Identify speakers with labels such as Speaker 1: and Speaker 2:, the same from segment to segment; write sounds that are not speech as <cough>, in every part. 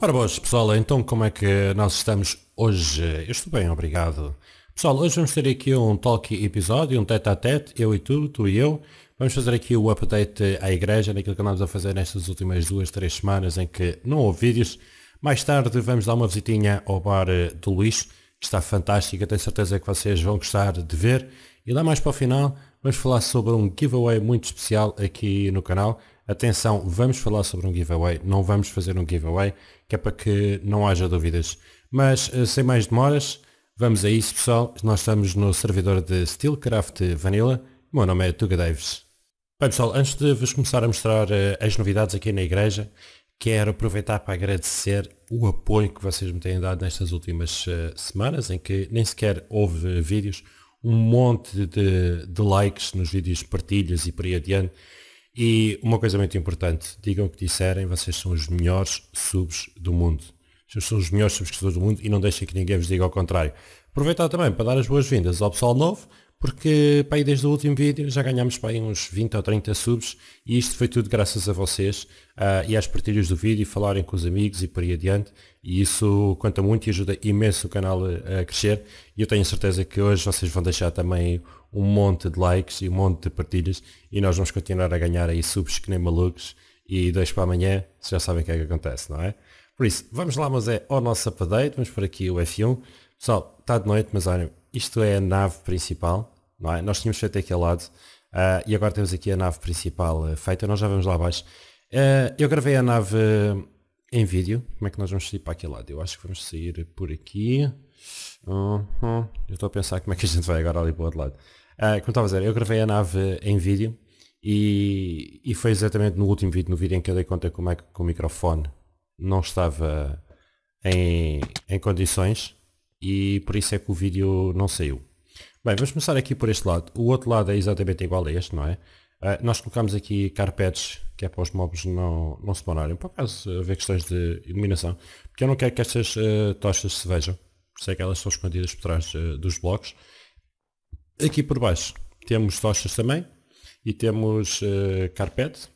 Speaker 1: Ora boas, pessoal, então como é que nós estamos hoje? Eu estou bem, obrigado. Pessoal, hoje vamos ter aqui um talk episódio, um tete a tete, eu e tu, tu e eu. Vamos fazer aqui o update à igreja, naquilo que andámos a fazer nestas últimas duas, três semanas em que não houve vídeos. Mais tarde vamos dar uma visitinha ao bar eh, do Luís, que está fantástico, tenho certeza que vocês vão gostar de ver. E lá mais para o final, vamos falar sobre um giveaway muito especial aqui no canal, Atenção, vamos falar sobre um giveaway, não vamos fazer um giveaway, que é para que não haja dúvidas. Mas eh, sem mais demoras, vamos a isso pessoal. Nós estamos no servidor de Steelcraft Vanilla. O meu nome é Tuga Davis. Bem pessoal, antes de vos começar a mostrar eh, as novidades aqui na igreja, quero aproveitar para agradecer o apoio que vocês me têm dado nestas últimas eh, semanas, em que nem sequer houve vídeos, um monte de, de likes nos vídeos, partilhas e por aí adiante e uma coisa muito importante, digam o que disserem, vocês são os melhores subs do mundo. Vocês são os melhores subscritores do mundo e não deixem que ninguém vos diga ao contrário. Aproveitar também para dar as boas-vindas ao pessoal novo, porque para aí desde o último vídeo já ganhámos para aí uns 20 ou 30 subs e isto foi tudo graças a vocês uh, e às partilhas do vídeo, falarem com os amigos e por aí adiante e isso conta muito e ajuda imenso o canal a, a crescer e eu tenho certeza que hoje vocês vão deixar também um monte de likes e um monte de partilhas e nós vamos continuar a ganhar aí subs que nem malucos e dois para amanhã, vocês já sabem o que é que acontece, não é? Por isso, vamos lá, mas é ao nosso update, vamos por aqui o F1. Pessoal, está de noite, mas olha, isto é a nave principal, não é? Nós tínhamos feito aqui ao lado uh, e agora temos aqui a nave principal uh, feita, nós já vamos lá abaixo. Uh, eu gravei a nave em vídeo, como é que nós vamos sair para aquele lado? Eu acho que vamos sair por aqui. Uhum. Eu estou a pensar como é que a gente vai agora ali para o outro lado. Uh, como estava a dizer, eu gravei a nave em vídeo e, e foi exatamente no último vídeo, no vídeo em que eu dei conta como é que o microfone não estava em, em condições e por isso é que o vídeo não saiu. Bem, vamos começar aqui por este lado. O outro lado é exatamente igual a este, não é? Uh, nós colocamos aqui carpetes, que é para os mobs não, não se morarem, por acaso haver questões de iluminação, porque eu não quero que estas uh, tochas se vejam sei é que elas são escondidas por trás uh, dos blocos. Aqui por baixo temos tochas também e temos uh, carpete.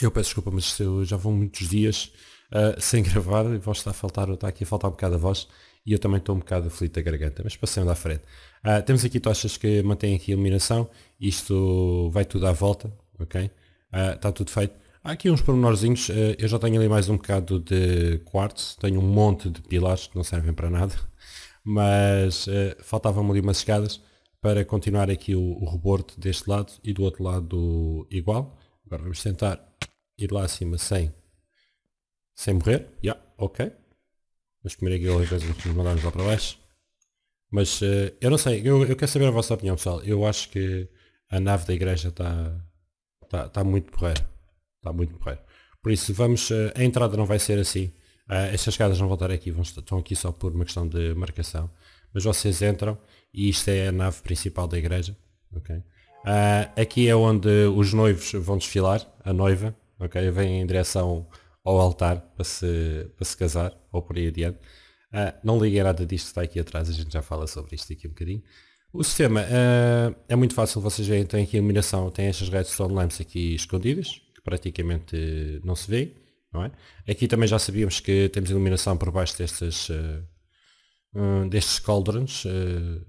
Speaker 1: Eu peço desculpa, mas já vão muitos dias uh, <laughs> sem gravar e vos está a faltar, está aqui a faltar um bocado a voz e eu também estou um bocado aflito da garganta, mas passando à frente. Uh, temos aqui tochas que mantêm aqui a iluminação, isto vai tudo à volta, ok? Ah, está tudo feito. Há aqui uns pormenorzinhos, eh, eu já tenho ali mais um bocado de quartzo, tenho um monte de pilares que não servem para nada, <laughs> mas eh, faltavam ali umas escadas para continuar aqui o, o rebordo deste lado e do outro lado igual. Agora vamos tentar ir lá acima sem, sem morrer. Já, yeah, ok. Vamos comer aqui qualquer coisa que nos mandarmos lá para baixo. Mas eh, eu não sei, eu, eu, quero saber a vossa opinião pessoal. Eu acho que a nave da igreja está tá, tá muito porreira. Está muito porreiro. Por isso, vamos, eh, a entrada não vai ser assim. Eh, estas casas não vão estar aqui, vão, estão aqui só por uma questão de marcação. Mas vocês entram e isto é a nave principal da igreja. Okay? Eh, aqui é onde os noivos vão desfilar, a noiva, ok vem em direção ao altar para se, para se casar ou por aí adiante. Uh, não liguei nada disto que está aqui atrás, a gente já fala sobre isto aqui um bocadinho. O sistema uh, é muito fácil, vocês veem, tem aqui a iluminação, tem estas redes de lamps aqui escondidas, que praticamente eh, não se vê, não é? Aqui também já sabíamos que temos iluminação por baixo uh, destes cauldrons, uh,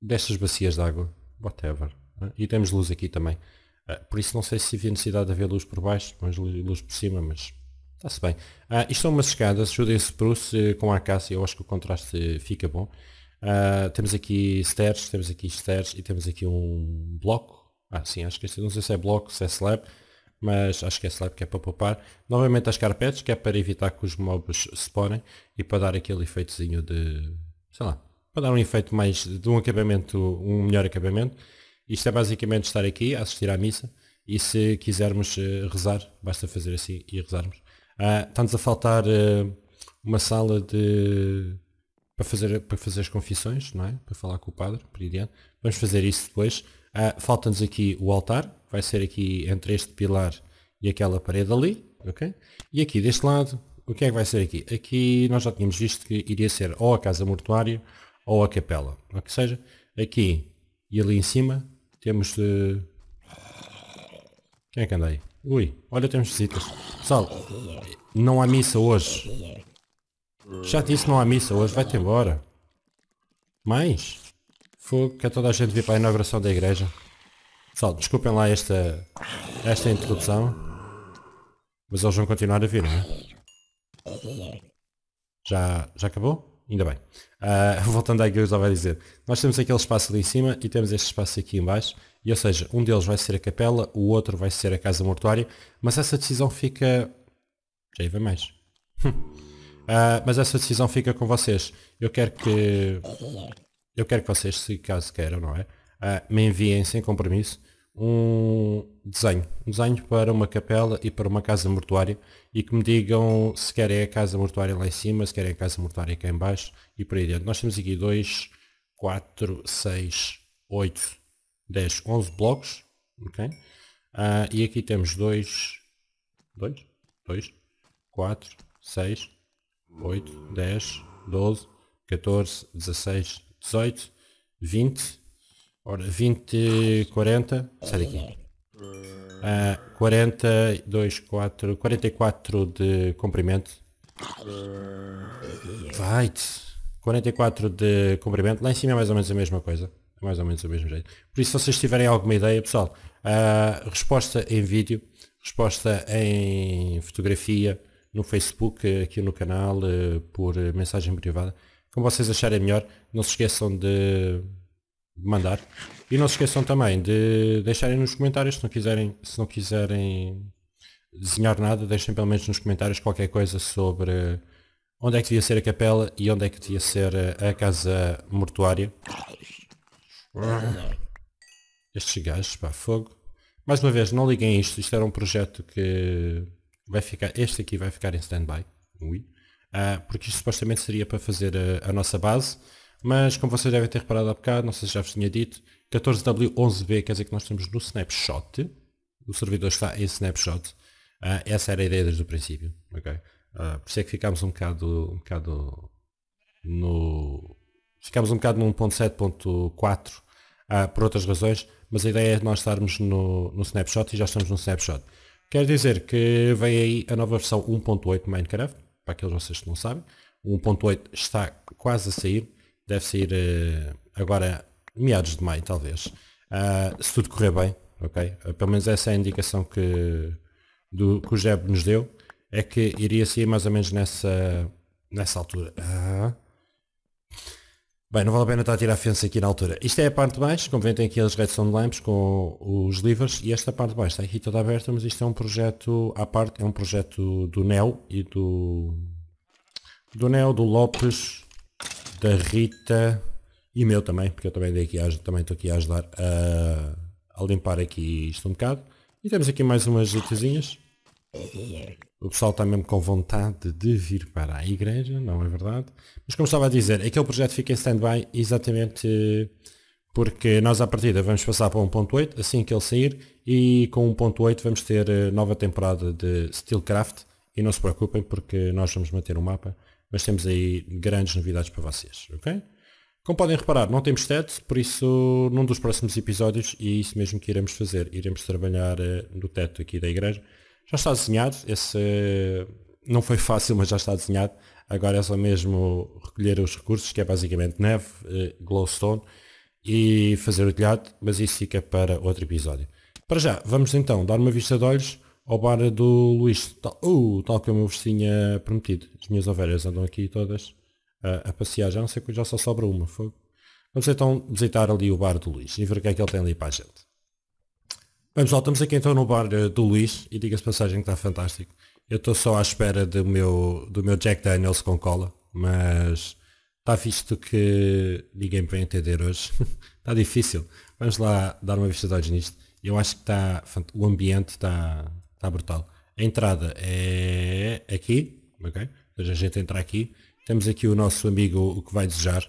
Speaker 1: destas bacias de água, whatever. É? E temos luz aqui também. Uh, por isso não sei se havia necessidade de haver luz por baixo, mas luz por cima, mas está-se bem. Ah, isto são umas escadas, ajudem-se Bruce com a acácia, eu acho que o contraste fica bom. Uh, temos aqui stairs, temos aqui stairs e temos aqui um bloco. Ah, sim, acho que este, não sei se é bloco, se é slab mas acho que é slab que é para poupar. Novamente as carpetes, que é para evitar que os mobs spawnem e para dar aquele efeitozinho de, sei lá, para dar um efeito mais, de um acabamento, um melhor acabamento. Isto é basicamente estar aqui, assistir à missa e se quisermos uh, rezar, basta fazer assim e rezarmos. Uh, Está-nos a faltar uh, uma sala de para fazer, para fazer as confissões, não é? Para falar com o padre, por ideal. Vamos fazer isso depois. Uh, Falta-nos aqui o altar, vai ser aqui entre este pilar e aquela parede ali, ok? E aqui deste lado, o que é que vai ser aqui? Aqui nós já tínhamos visto que iria ser ou a casa mortuária ou a capela, ou que seja, aqui e ali em cima temos de... Quem é que anda aí? Ui, olha temos visitas. Pessoal, não há missa hoje. Já disse não há missa hoje, vai-te embora. Mas, fogo, quer é toda a gente vir para a inauguração da igreja. Pessoal, desculpem lá esta, esta interrupção. Mas eles vão continuar a vir, não é? Já, já acabou? Ainda bem. Uh, <laughs> voltando à que o estava vai dizer. Nós temos aquele espaço ali em cima e temos este espaço aqui em baixo. E, ou seja, um deles vai ser a capela, o outro vai ser a casa mortuária. Mas essa decisão fica... Já ia ver mais. Uh, mas essa decisão fica com vocês. Eu quero que... Eu quero que vocês, se caso queiram, não é? uh, me enviem sem compromisso um desenho, um desenho para uma capela e para uma casa mortuária e que me digam se querem a casa mortuária lá em cima, se querem a casa mortuária cá em baixo e por aí dentro. Nós temos aqui 2, 4, 6, 8, 10, 11 blocos, ok? Uh, e aqui temos 2, 2, 2, 4, 6, 8, 10, 12, 14, 16, 18, 20, Ora, 20, 40. Sai daqui. Uh, 42, 4, 44 de comprimento. Vai-te. 44 de comprimento. Lá em cima é mais ou menos a mesma coisa. É mais ou menos o mesmo jeito. Por isso, se vocês tiverem alguma ideia, pessoal, uh, resposta em vídeo, resposta em fotografia, no Facebook, aqui no canal, uh, por mensagem privada. Como vocês acharem melhor, não se esqueçam de mandar. E não se esqueçam também de deixarem nos comentários, se não quiserem, se não quiserem desenhar nada, deixem pelo menos nos comentários qualquer coisa sobre onde é que devia ser a capela e onde é que devia ser a, casa mortuária. Estes gajos, pá, fogo. Mais uma vez, não liguem isto, isto era um projeto que vai ficar, este aqui vai ficar em stand-by, uh, porque isto supostamente seria para fazer a, a nossa base, mas como vocês devem ter reparado há bocado, não sei se já vos tinha dito, 14W11B quer dizer que nós estamos no snapshot, o servidor está em snapshot. Uh, essa era a ideia desde o princípio. Okay? Uh, por isso é que ficámos um bocado, um bocado no. Ficámos um bocado no 1.7.4 uh, por outras razões, mas a ideia é nós estarmos no, no snapshot e já estamos no snapshot. Quer dizer que vem aí a nova versão 1.8 Minecraft, para aqueles de vocês que não sabem. 1.8 está quase a sair deve sair uh, agora meados de maio, talvez. Uh, se tudo correr bem, ok? Ah, pelo menos essa é a indicação que, do, que o Jeb nos deu, é que iria sair mais ou menos nessa, nessa altura. Ah. Bem, não vale a pena estar a tirar a fiança aqui na altura. Isto é a parte de baixo, como vêem tem aqui as redstone lamps com os livros e esta parte de baixo está aqui toda aberta, mas isto é um projeto à parte, é um projeto do Neo e do do Neo, do Lopes da Rita e meu também, porque eu também dei aqui, também estou aqui a ajudar a, a, limpar aqui isto um bocado. E temos aqui mais umas lutazinhas. O pessoal está mesmo com vontade de vir para a igreja, não é verdade? Mas como estava a dizer, aquele projeto fica em stand-by exatamente porque nós à partida vamos passar para 1.8 assim que ele sair e com 1.8 vamos ter eh, nova temporada de Steelcraft e não se preocupem porque nós vamos manter o mapa mas temos aí grandes novidades para vocês, ok? Como podem reparar, não temos teto, por isso num dos próximos episódios, e é isso mesmo que iremos fazer, iremos trabalhar eh, no teto aqui da igreja. Já está desenhado, esse eh, não foi fácil, mas já está desenhado. Agora é só mesmo recolher os recursos, que é basicamente neve, eh, glowstone, e fazer o telhado, mas isso fica para outro episódio. Para já, vamos então dar uma vista de olhos ao bar do Luís, tal, uh, tal como eu vos tinha prometido. As minhas ovelhas andam aqui todas a, a passear, já não sei, já só sobra uma. Foi. Vamos então visitar ali o bar do Luís e ver o que é que ele tem ali para a gente. Vamos pessoal, estamos aqui então no bar eh, do Luís e diga-se passagem que está fantástico. Eu estou só à espera do meu, do meu Jack Daniels com cola, mas está visto que ninguém me vai entender hoje. <laughs> está difícil. Vamos lá dar uma vista de olhos nisto. Eu acho que está, o ambiente está, está brutal. A entrada é aqui, ok? a gente entra aqui. Temos aqui o nosso amigo o que vai desejar.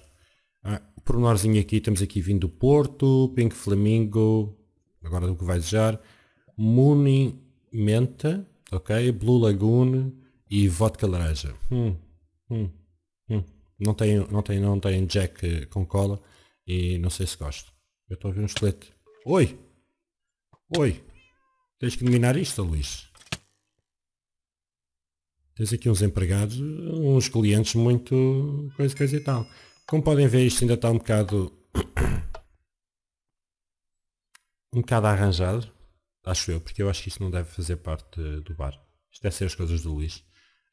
Speaker 1: Ah, o pormenorzinho aqui, temos aqui vindo do Porto, Pink Flamingo, agora do que vai desejar. Muni Menta, ok? Blue Lagoon e Vodka Laranja. Hum, hum, hum. Não tem, não tem, não tem Jack com cola e não sei se gosto. Eu estou a ver um esqueleto. Oi! Oi! Tens que dominar isto, Luís. Tens aqui uns empregados, uns clientes muito coisa, coisa e tal. Como podem ver, isto ainda está um bocado... <coughs> um bocado arranjado. Acho eu, porque eu acho que isto não deve fazer parte do bar. Isto deve ser as coisas do Luís.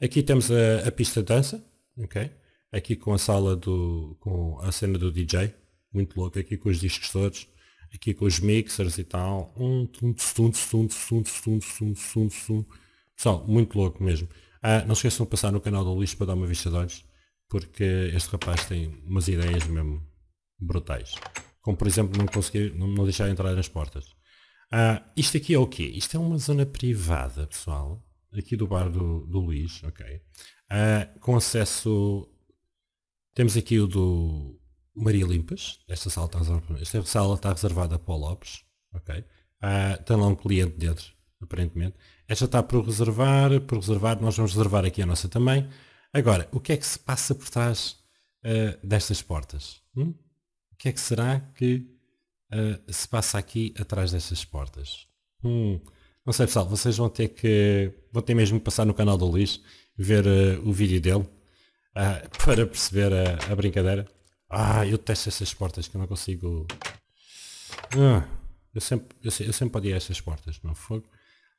Speaker 1: Aqui temos a, a pista de dança, ok? Aqui com a sala do... com a cena do DJ, muito louco, aqui com os discos todos aqui com os mixers e tal. Um, tum, tum, tum, tum, tum, tum, tum, tum, Pessoal, muito louco mesmo. Ah, não se esqueçam de passar no canal do Luís para dar uma vista de olhos, porque este rapaz tem umas ideias mesmo brutais. Como por exemplo não conseguir, não, não deixar entrar nas portas. Ah, isto aqui é o quê? Isto é uma zona privada, pessoal. Aqui do bar do, do Luís, ok. Ah, com acesso. Temos aqui o do Maria Limpas, esta sala está, esta sala está reservada para o Lopes, ok? Ah, tem lá um cliente dentro, aparentemente. Esta está por reservar, por reservar, nós vamos reservar aqui a nossa também. Agora, o que é que se passa por trás uh, destas portas? Hum? O que é que será que uh, se passa aqui atrás destas portas? Hum. Não sei pessoal, vocês vão ter que, vão ter mesmo que passar no canal do Luís, ver uh, o vídeo dele, <laughs> para perceber a, a brincadeira. Ah, eu testo essas portas que eu não consigo. Ah, eu sempre, eu, eu sempre odiei estas portas, não fogo.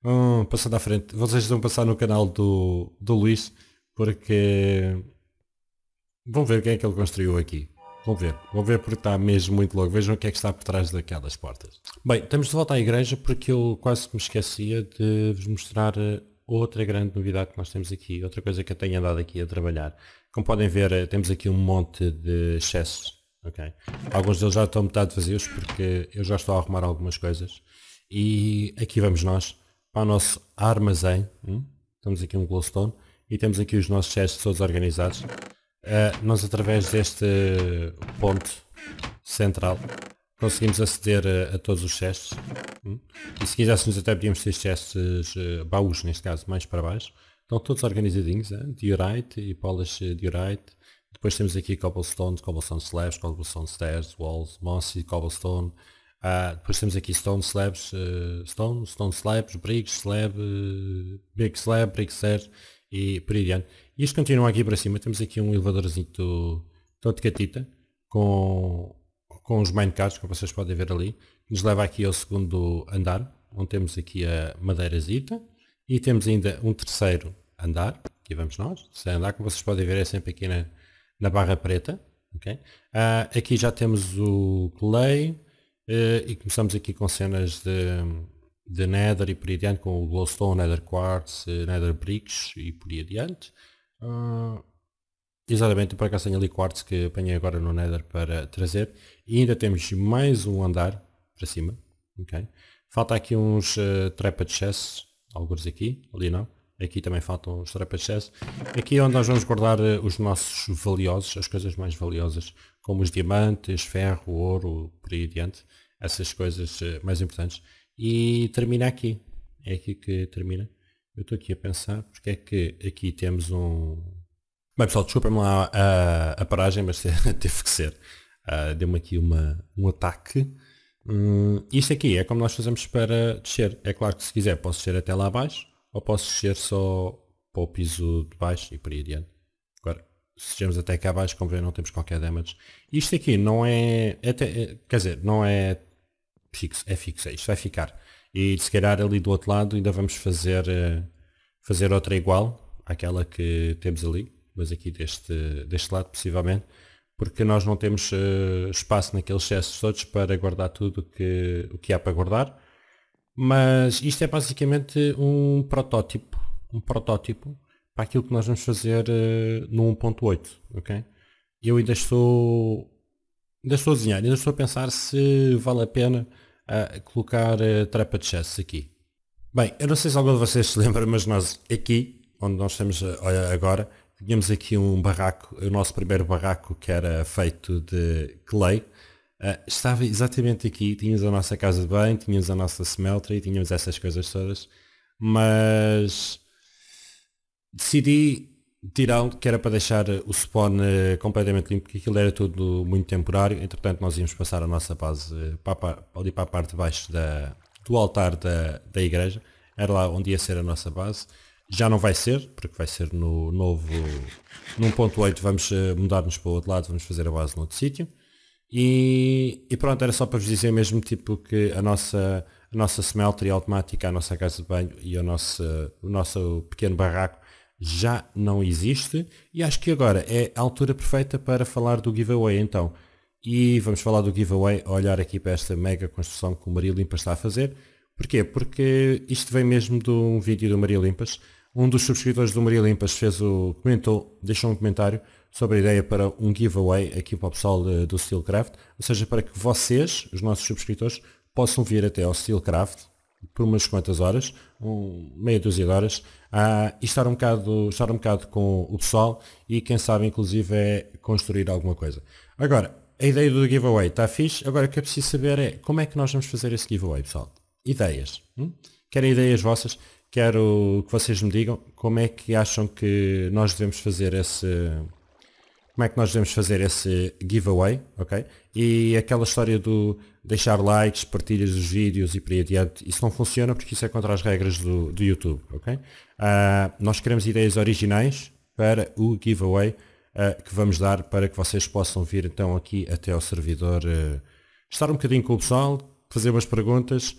Speaker 1: Hum, passando à frente, vocês vão passar no canal do, do Luís porque vão ver quem é que ele construiu aqui. Vão ver, vão ver porque está mesmo muito louco. Vejam o que é que está por trás daquelas portas. Bem, estamos de volta à igreja porque eu quase me esquecia de vos mostrar outra grande novidade que nós temos aqui, outra coisa que eu tenho andado aqui a trabalhar. Como podem ver, eh, temos aqui um monte de excessos. Okay. Alguns deles já estão metade vazios porque eu já estou a arrumar algumas coisas. E aqui vamos nós para o nosso armazém. Hum? Temos aqui um glowstone e temos aqui os nossos chests todos organizados. Uh, nós através deste ponto central conseguimos aceder a, eh, a todos os chests. Hum? E se quiséssemos até podíamos ter chests, uh, baús neste caso, mais para baixo. Estão todos organizadinhos, diorite e polish eh, diorite. Depois temos aqui cobblestones, cobblestone slabs, cobblestone stairs, walls, mossy, cobblestone. Ah, depois temos aqui stone slabs, uh, stone, stone slabs, bricks, slab, uh, big slab, brick stairs e por aí diante. E isto continua aqui para cima. Temos aqui um elevadorzinho todo, de catita com, com os minecarts, como vocês podem ver ali. Nos leva aqui ao segundo andar, onde temos aqui a madeirazita e temos ainda um terceiro andar, aqui vamos nós, terceiro andar, como vocês podem ver é sempre aqui na, na barra preta. Okay? Uh, aqui já temos o play uh, e começamos aqui com cenas de, de Nether e por aí adiante, com o Glowstone, Nether Quartz, eh, Nether Bricks e por aí adiante. Uh, exatamente, para cá tenho ali Quartz que apanhei agora no Nether para trazer. E ainda temos mais um andar para cima. Okay? Falta aqui uns uh, eh, de chess, alguns aqui, ali não. Aqui também faltam os excesso, Aqui é onde nós vamos guardar eh, os nossos valiosos, as coisas mais valiosas, como os diamantes, ferro, ouro, por aí adiante. Essas coisas eh, mais importantes. E termina aqui. É aqui que termina. Eu estou aqui a pensar porque é que aqui temos um... Bem pessoal, desculpem-me lá a, a, paragem, mas <laughs> teve que ser. Uh, Deu-me aqui uma, um ataque Hum, isto aqui é como nós fazemos para descer. É claro que se quiser posso descer até lá abaixo ou posso descer só para o piso de baixo e por aí adiante. Agora, se até cá abaixo, como vê, não temos qualquer damage. Isto aqui não é, é, é, quer dizer, não é fixo, é fixo, é isto vai ficar. E se calhar ali do outro lado ainda vamos fazer, eh, fazer outra igual àquela que temos ali, mas aqui deste, deste lado possivelmente porque nós não temos uh, espaço naqueles excessos todos para guardar tudo que, o que há para guardar. Mas isto é basicamente um protótipo, um protótipo para aquilo que nós vamos fazer uh, no 1.8, ok? Eu ainda estou, ainda estou a desenhar, ainda estou a pensar se vale a pena uh, colocar uh, trapa de chess aqui. Bem, eu não sei se algum de vocês se lembra, mas nós aqui, onde nós estamos agora, tínhamos aqui um barraco, o nosso primeiro barraco que era feito de clay, uh, estava exatamente aqui, tínhamos a nossa casa de banho, tínhamos a nossa semeltra e tínhamos essas coisas todas, mas decidi tirar que era para deixar o spawn uh, completamente limpo, porque aquilo era tudo muito temporário, entretanto nós íamos passar a nossa base para para, ali para a parte de baixo da, do altar da, da igreja, era lá onde ia ser a nossa base. Já não vai ser, porque vai ser no novo, num ponto 8 vamos eh, mudar-nos para o outro lado, vamos fazer a base no outro sítio. E, e, pronto, era só para vos dizer mesmo tipo que a nossa, a nossa smelter automática, a nossa casa de banho e a nossa, o nosso pequeno barraco já não existe. E acho que agora é a altura perfeita para falar do giveaway então. E vamos falar do giveaway, olhar aqui para esta mega construção que o Maria Limpas está a fazer. Porquê? Porque isto vem mesmo de um vídeo do Maria Limpas um dos subscritores do Maria Limpas fez o, comentou, deixou um comentário sobre a ideia para um giveaway aqui para o pessoal de, eh, do Steelcraft, ou seja, para que vocês, os nossos subscritores, possam vir até ao Steelcraft por umas quantas horas, um, meia dúzia de horas, a, ah, e estar um, bocado, estar um bocado com o pessoal e quem sabe inclusive é construir alguma coisa. Agora, a ideia do giveaway está fixe, agora o que é preciso saber é como é que nós vamos fazer esse giveaway, pessoal. Ideias. Hum? Querem ideias vossas? quero que vocês me digam como é que acham que nós devemos fazer esse como é que nós devemos fazer esse giveaway, ok? E aquela história do deixar likes, partilhas dos vídeos e por aí adiante, isso não funciona porque isso é contra as regras do, do YouTube, ok? Uh, nós queremos ideias originais para o giveaway uh, que vamos dar para que vocês possam vir então aqui até ao servidor uh, estar um bocadinho com o pessoal, fazer umas perguntas,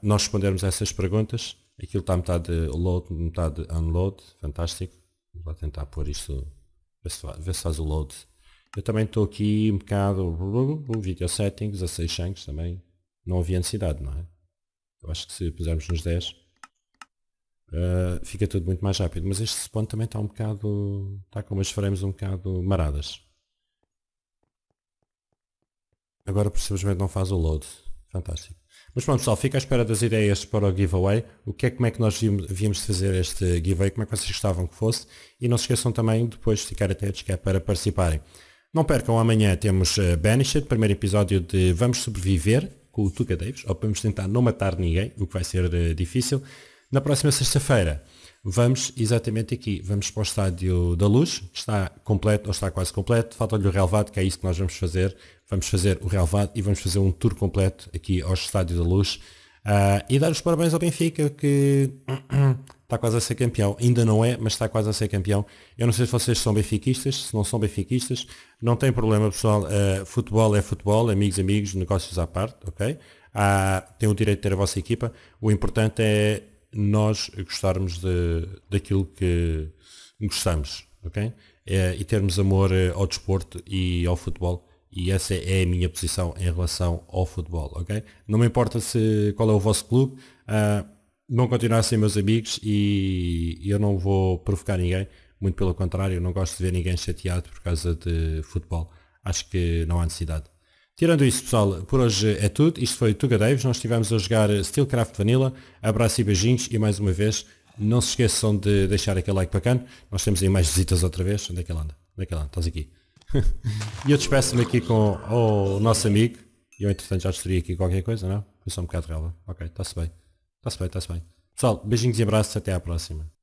Speaker 1: nós respondermos a essas perguntas Aquilo está metade load, metade unload, fantástico. Vou tentar pôr isto, ver se, ver se faz o load. Eu também estou aqui um bocado, video settings, 16 chunks também. Não havia necessidade, não é? Eu acho que se pusermos nos 10, uh, eh, fica tudo muito mais rápido. Mas este spawn também está um bocado, está com umas frames um bocado maradas. Agora, por simplesmente não faz o load. Fantástico. Mas pronto, pessoal, fica à espera das ideias para o giveaway. O que é, como é que nós víamos fazer este giveaway, como é que vocês gostavam que fosse. E não se esqueçam também depois de ficar atentos que é para participarem. Não percam, amanhã temos eh, Banished, primeiro episódio de Vamos Sobreviver, com o Tuca Davis, ou vamos tentar não matar ninguém, o que vai ser eh, difícil. Na próxima sexta-feira Vamos exatamente aqui, vamos para o estádio da Luz, está completo, ou está quase completo, falta-lhe o relevado, que é isso que nós vamos fazer, vamos fazer o relevado e vamos fazer um tour completo aqui ao estádio da Luz uh, e dar os parabéns ao Benfica que <coughs> está quase a ser campeão, ainda não é, mas está quase a ser campeão. Eu não sei se vocês são benfiquistas, se não são benfiquistas, não tem problema pessoal, uh, futebol é futebol, amigos, amigos, negócios à parte, ok? Uh, tem o direito de ter a vossa equipa, o importante é nós gostarmos de, daquilo que gostamos, ok? É, e termos amor eh, ao desporto e ao futebol. E essa é a minha posição em relação ao futebol, ok? Não me importa se qual é o vosso clube, uh, vão continuar ser meus amigos e eu não vou provocar ninguém, muito pelo contrário, eu não gosto de ver ninguém chateado por causa de futebol. Acho que não há necessidade. Tirando isso, pessoal, por hoje é tudo. Isto foi Tuga Davis. Nós estivemos a jogar Steelcraft Vanilla. Abraço e beijinhos e mais uma vez, não se esqueçam de deixar aquele like bacana. Nós temos aí mais visitas outra vez. Onde é que ela anda? Onde é que ela anda? Estás aqui. <laughs> e eu despeço-me aqui com o nosso amigo. E eu entretanto já destruí aqui qualquer coisa, não? Foi só um bocado relva. Ok, está-se bem. Está-se bem, está-se bem. Pessoal, beijinhos e abraços. Até à próxima.